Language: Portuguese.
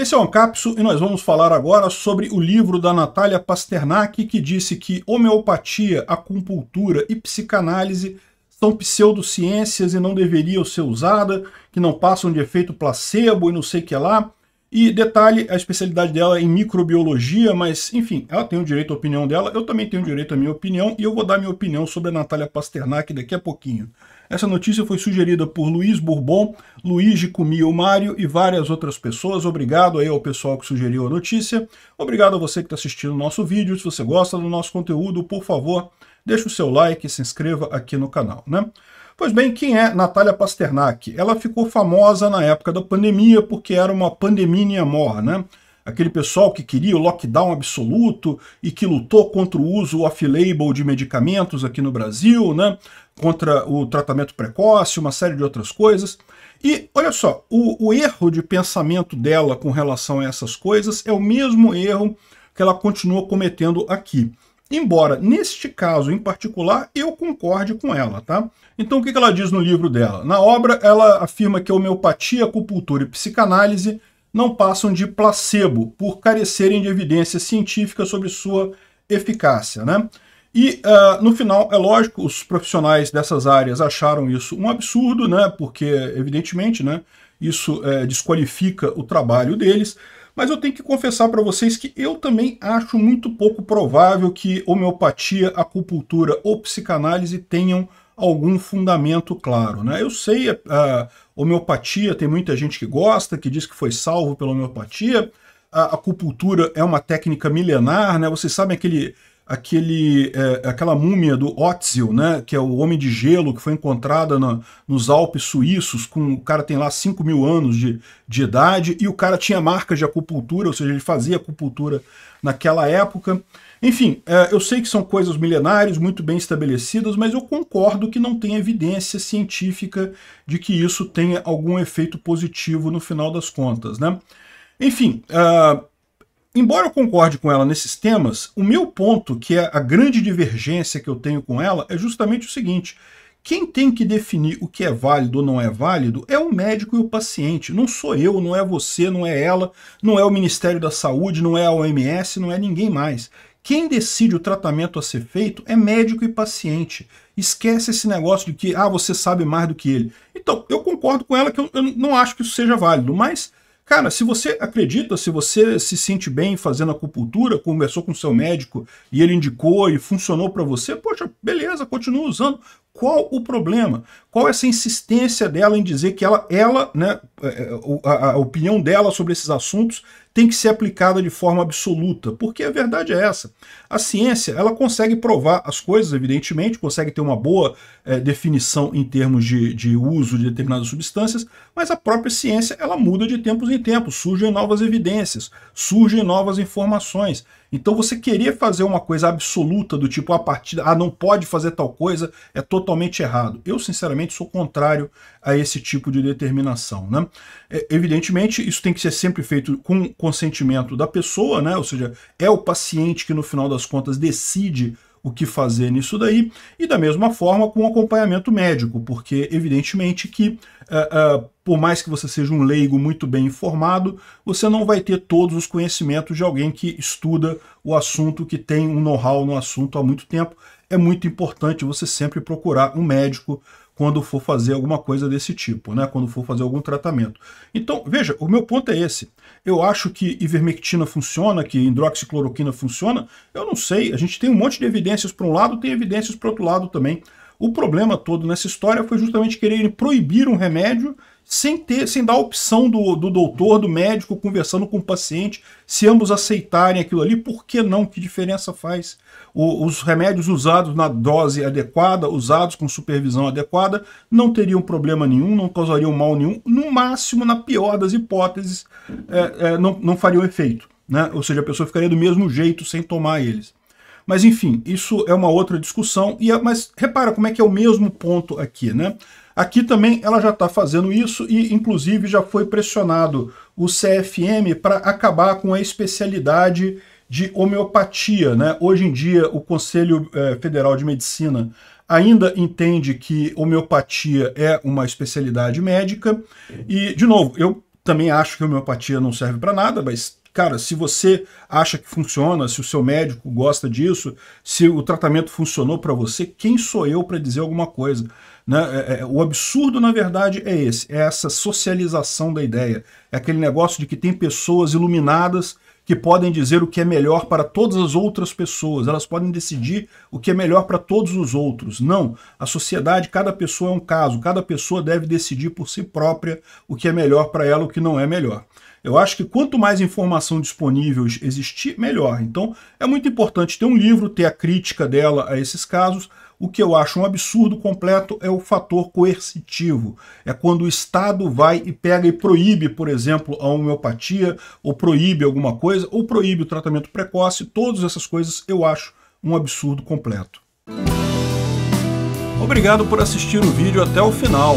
Esse é o Ancapsu e nós vamos falar agora sobre o livro da Natália Pasternak que disse que homeopatia, acupuntura e psicanálise são pseudociências e não deveriam ser usadas, que não passam de efeito placebo e não sei o que lá. E detalhe, a especialidade dela é em microbiologia, mas enfim, ela tem o direito à opinião dela, eu também tenho o direito à minha opinião e eu vou dar minha opinião sobre a Natália Pasternak daqui a pouquinho. Essa notícia foi sugerida por Luiz Bourbon, Luigi Comio Mário e várias outras pessoas. Obrigado aí ao pessoal que sugeriu a notícia. Obrigado a você que está assistindo o nosso vídeo. Se você gosta do nosso conteúdo, por favor, deixe o seu like e se inscreva aqui no canal. Né? Pois bem, quem é Natália Pasternak? Ela ficou famosa na época da pandemia porque era uma pandemia mor, né? Aquele pessoal que queria o lockdown absoluto e que lutou contra o uso off-label de medicamentos aqui no Brasil, né? Contra o tratamento precoce, uma série de outras coisas. E olha só, o, o erro de pensamento dela com relação a essas coisas é o mesmo erro que ela continua cometendo aqui. Embora, neste caso em particular, eu concorde com ela, tá? Então, o que ela diz no livro dela? Na obra, ela afirma que homeopatia, acupuntura e psicanálise não passam de placebo, por carecerem de evidência científica sobre sua eficácia, né? E, uh, no final, é lógico, os profissionais dessas áreas acharam isso um absurdo, né? Porque, evidentemente, né, isso é, desqualifica o trabalho deles, mas eu tenho que confessar para vocês que eu também acho muito pouco provável que homeopatia, acupuntura ou psicanálise tenham algum fundamento claro. Né? Eu sei, eh, a homeopatia tem muita gente que gosta, que diz que foi salvo pela homeopatia. A acupuntura é uma técnica milenar, né? Vocês sabem aquele aquele, é, aquela múmia do Otzil, né, que é o homem de gelo que foi encontrada na, nos Alpes suíços, com, o cara tem lá 5 mil anos de, de idade, e o cara tinha marcas de acupuntura, ou seja, ele fazia acupuntura naquela época. Enfim, é, eu sei que são coisas milenares, muito bem estabelecidas, mas eu concordo que não tem evidência científica de que isso tenha algum efeito positivo no final das contas. Né? Enfim, uh, embora eu concorde com ela nesses temas, o meu ponto, que é a grande divergência que eu tenho com ela, é justamente o seguinte. Quem tem que definir o que é válido ou não é válido é o médico e o paciente. Não sou eu, não é você, não é ela, não é o Ministério da Saúde, não é a OMS, não é ninguém mais. Quem decide o tratamento a ser feito é médico e paciente. Esquece esse negócio de que ah, você sabe mais do que ele. Então, eu concordo com ela que eu, eu não acho que isso seja válido, mas Cara, se você acredita, se você se sente bem fazendo acupuntura, conversou com seu médico e ele indicou e funcionou para você, poxa, beleza, continua usando. Qual o problema? Qual essa insistência dela em dizer que ela, ela né, é, é, a, a opinião dela sobre esses assuntos tem que ser aplicada de forma absoluta? Porque a verdade é essa. A ciência ela consegue provar as coisas, evidentemente, consegue ter uma boa é, definição em termos de, de uso de determinadas substâncias, mas a própria ciência ela muda de tempos em tempos, surgem novas evidências, surgem novas informações. Então você querer fazer uma coisa absoluta do tipo a partida, ah, não pode fazer tal coisa, é totalmente errado. Eu, sinceramente, sou contrário a esse tipo de determinação. Né? É, evidentemente, isso tem que ser sempre feito com consentimento da pessoa, né? ou seja, é o paciente que no final das contas decide o que fazer nisso daí, e da mesma forma com acompanhamento médico, porque evidentemente que, uh, uh, por mais que você seja um leigo muito bem informado, você não vai ter todos os conhecimentos de alguém que estuda o assunto, que tem um know-how no assunto há muito tempo. É muito importante você sempre procurar um médico quando for fazer alguma coisa desse tipo, né? Quando for fazer algum tratamento. Então, veja, o meu ponto é esse. Eu acho que ivermectina funciona, que hidroxicloroquina funciona. Eu não sei, a gente tem um monte de evidências para um lado, tem evidências para outro lado também. O problema todo nessa história foi justamente querer proibir um remédio sem ter, sem dar a opção do, do doutor, do médico, conversando com o paciente, se ambos aceitarem aquilo ali, por que não? Que diferença faz? O, os remédios usados na dose adequada, usados com supervisão adequada, não teriam problema nenhum, não causariam mal nenhum, no máximo, na pior das hipóteses, é, é, não, não fariam efeito. Né? Ou seja, a pessoa ficaria do mesmo jeito sem tomar eles. Mas enfim, isso é uma outra discussão. E mas repara como é que é o mesmo ponto aqui, né? Aqui também ela já está fazendo isso e, inclusive, já foi pressionado o CFM para acabar com a especialidade de homeopatia. Né? Hoje em dia, o Conselho eh, Federal de Medicina ainda entende que homeopatia é uma especialidade médica. E, de novo, eu também acho que homeopatia não serve para nada, mas Cara, se você acha que funciona, se o seu médico gosta disso, se o tratamento funcionou para você, quem sou eu para dizer alguma coisa? Né? É, é, o absurdo, na verdade, é esse, é essa socialização da ideia. É aquele negócio de que tem pessoas iluminadas que podem dizer o que é melhor para todas as outras pessoas, elas podem decidir o que é melhor para todos os outros. Não, a sociedade, cada pessoa é um caso, cada pessoa deve decidir por si própria o que é melhor para ela, o que não é melhor. Eu acho que quanto mais informação disponível existir, melhor. Então, é muito importante ter um livro, ter a crítica dela a esses casos. O que eu acho um absurdo completo é o fator coercitivo. É quando o Estado vai e pega e proíbe, por exemplo, a homeopatia, ou proíbe alguma coisa, ou proíbe o tratamento precoce. Todas essas coisas eu acho um absurdo completo. Obrigado por assistir o vídeo até o final.